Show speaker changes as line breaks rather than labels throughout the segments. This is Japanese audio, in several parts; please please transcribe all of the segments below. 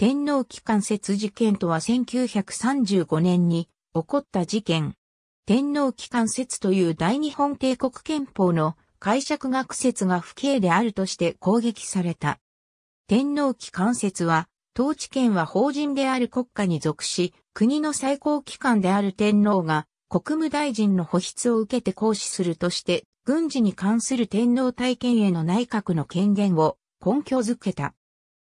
天皇機関説事件とは1935年に起こった事件。天皇機関説という大日本帝国憲法の解釈学説が不敬であるとして攻撃された。天皇機関説は、統治権は法人である国家に属し、国の最高機関である天皇が国務大臣の保筆を受けて行使するとして、軍事に関する天皇体験への内閣の権限を根拠づけた。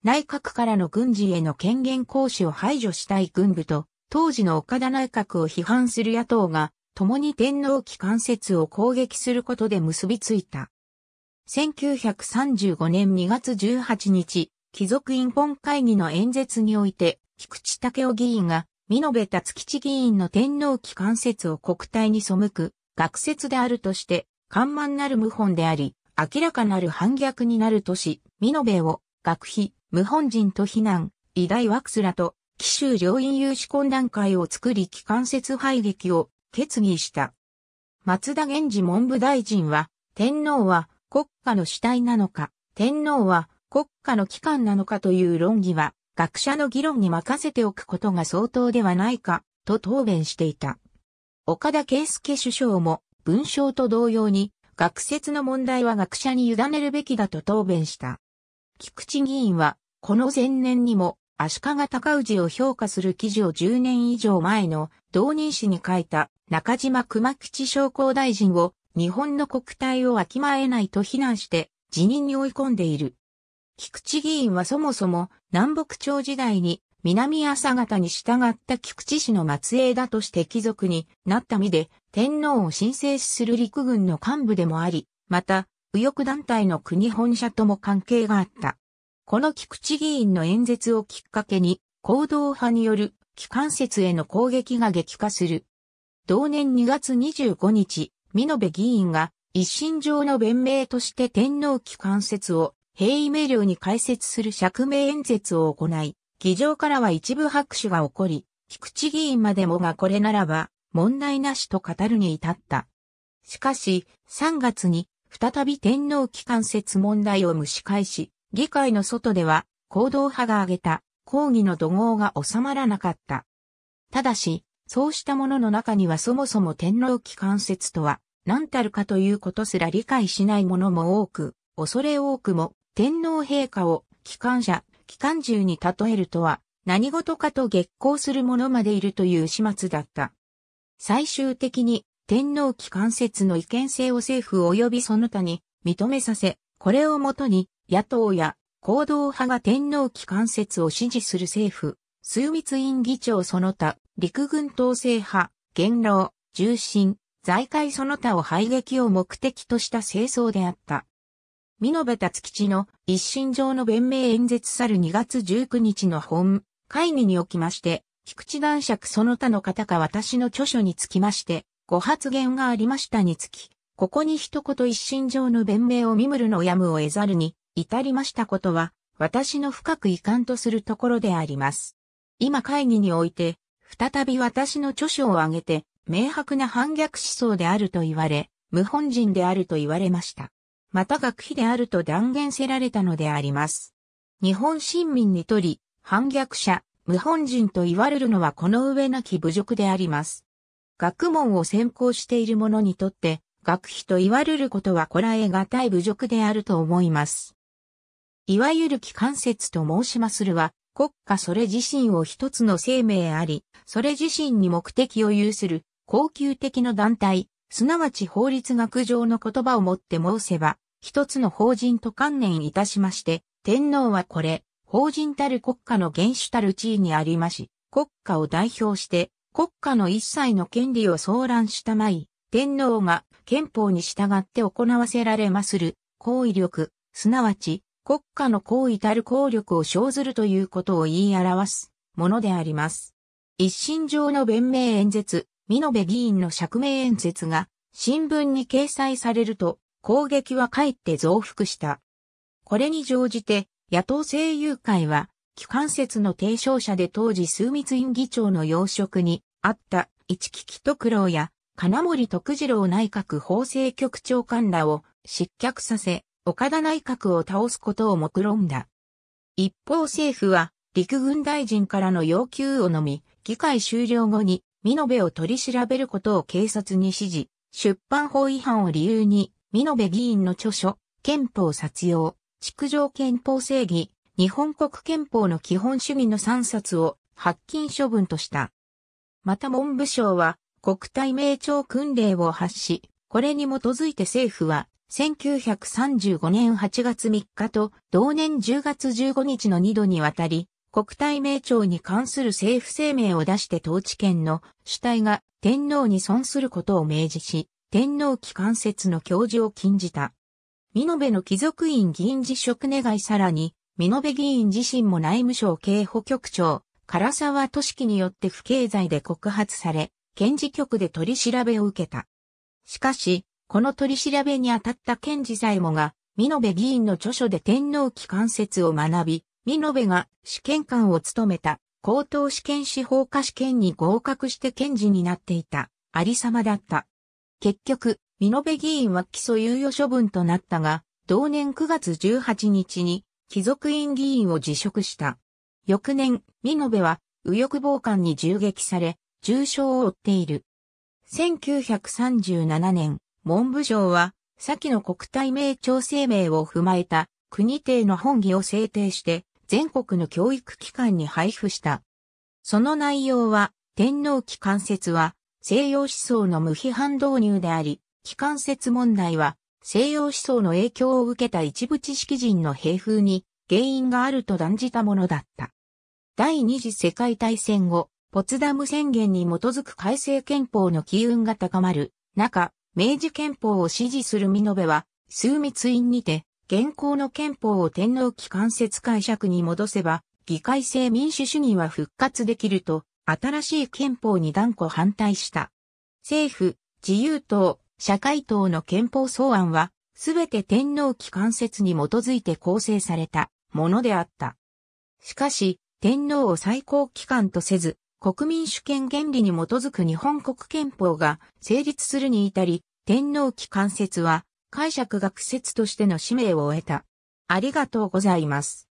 内閣からの軍事への権限行使を排除したい軍部と、当時の岡田内閣を批判する野党が、共に天皇機関説を攻撃することで結びついた。1935年2月18日、貴族院本会議の演説において、菊池武雄議員が、美延達吉議員の天皇機関説を国体に背く、学説であるとして、緩慢なる謀反であり、明らかなる反逆になるとし、美延を、学費、無本人と非難、偉大ワクスラと、紀州両院有志懇談会を作り機関説廃撃を決議した。松田源氏文部大臣は、天皇は国家の主体なのか、天皇は国家の機関なのかという論議は、学者の議論に任せておくことが相当ではないか、と答弁していた。岡田圭介首相も、文章と同様に、学説の問題は学者に委ねるべきだと答弁した。菊池議員は、この前年にも足利尊氏を評価する記事を10年以上前の同人誌に書いた中島熊吉商工大臣を日本の国体をわきまえないと非難して辞任に追い込んでいる。菊池議員はそもそも南北朝時代に南朝方に従った菊池氏の末裔だとして貴族になった身で天皇を申請する陸軍の幹部でもあり、また右翼団体の国本社とも関係があった。この菊池議員の演説をきっかけに、行動派による機関説への攻撃が激化する。同年2月25日、美延議員が一身上の弁明として天皇機関説を平位名領に解説する釈明演説を行い、議場からは一部拍手が起こり、菊池議員までもがこれならば問題なしと語るに至った。しかし、3月に再び天皇機関説問題を蒸し返し、議会の外では、行動派が挙げた抗議の怒号が収まらなかった。ただし、そうしたものの中にはそもそも天皇機関説とは何たるかということすら理解しない者も多く、恐れ多くも天皇陛下を機関者、機関銃に例えるとは何事かと激行する者までいるという始末だった。最終的に天皇機関説の違憲性を政府及びその他に認めさせ、これをもとに、野党や行動派が天皇機関説を支持する政府、枢密院議長その他、陸軍統制派、元老、重臣、財界その他を排撃を目的とした清掃であった。美延達吉の一身上の弁明演説去る2月19日の本会議におきまして、菊池男爵その他の方か私の著書につきまして、ご発言がありましたにつき、ここに一言一心上の弁明をミムルのやむを得ざるに、至りましたことは、私の深く遺憾とするところであります。今会議において、再び私の著書を挙げて、明白な反逆思想であると言われ、無本人であると言われました。また学費であると断言せられたのであります。日本新民にとり、反逆者、無本人と言われるのはこの上なき侮辱であります。学問を専攻している者にとって、学費と言われることはこらえがたい侮辱であると思います。いわゆる機関説と申しまするは、国家それ自身を一つの生命あり、それ自身に目的を有する、恒久的の団体、すなわち法律学上の言葉をもって申せば、一つの法人と観念いたしまして、天皇はこれ、法人たる国家の原種たる地位にありまし、国家を代表して、国家の一切の権利を騒乱したまい、天皇が憲法に従って行わせられまする行為力、すなわち国家の行為たる効力を生ずるということを言い表すものであります。一心上の弁明演説、美濃部議員の釈明演説が新聞に掲載されると攻撃はかえって増幅した。これに乗じて野党声優会は機関説の提唱者で当時枢密院議長の要職にあった一木木徳郎や金森徳次郎内閣法制局長官らを失脚させ、岡田内閣を倒すことを目論んだ。一方政府は、陸軍大臣からの要求をのみ、議会終了後に、美濃部を取り調べることを警察に指示、出版法違反を理由に、美濃部議員の著書、憲法殺用、築上憲法正義、日本国憲法の基本主義の3冊を発禁処分とした。また文部省は国体名称訓令を発し、これに基づいて政府は、1935年8月3日と同年10月15日の2度にわたり、国体名称に関する政府声明を出して統治権の主体が天皇に損することを明示し、天皇機関説の教授を禁じた。美濃部の貴族院議員辞職願いさらに、美濃部議員自身も内務省警保局長、唐沢俊樹によって不経済で告発され、検事局で取り調べを受けた。しかし、この取り調べにあたった検事左もが、美濃部議員の著書で天皇機関説を学び、美濃部が試験官を務めた高等試験司法科試験に合格して検事になっていた、ありさまだった。結局、美濃部議員は起訴猶予処分となったが、同年9月18日に、貴族院議員を辞職した。翌年、美濃部は右翼暴漢に銃撃され、重傷を負っている。1937年、文部省は、先の国体名調声明を踏まえた国定の本義を制定して、全国の教育機関に配布した。その内容は、天皇機関説は、西洋思想の無批判導入であり、機関説問題は、西洋思想の影響を受けた一部知識人の兵風に原因があると断じたものだった。第二次世界大戦後、ポツダム宣言に基づく改正憲法の機運が高まる中、明治憲法を支持する見延は、枢密院にて、現行の憲法を天皇機関節解釈に戻せば、議会制民主主義は復活できると、新しい憲法に断固反対した。政府、自由党、社会党の憲法草案は、すべて天皇機関節に基づいて構成されたものであった。しかし、天皇を最高機関とせず、国民主権原理に基づく日本国憲法が成立するに至り、天皇期間説は解釈学説としての使命を得た。ありがとうございます。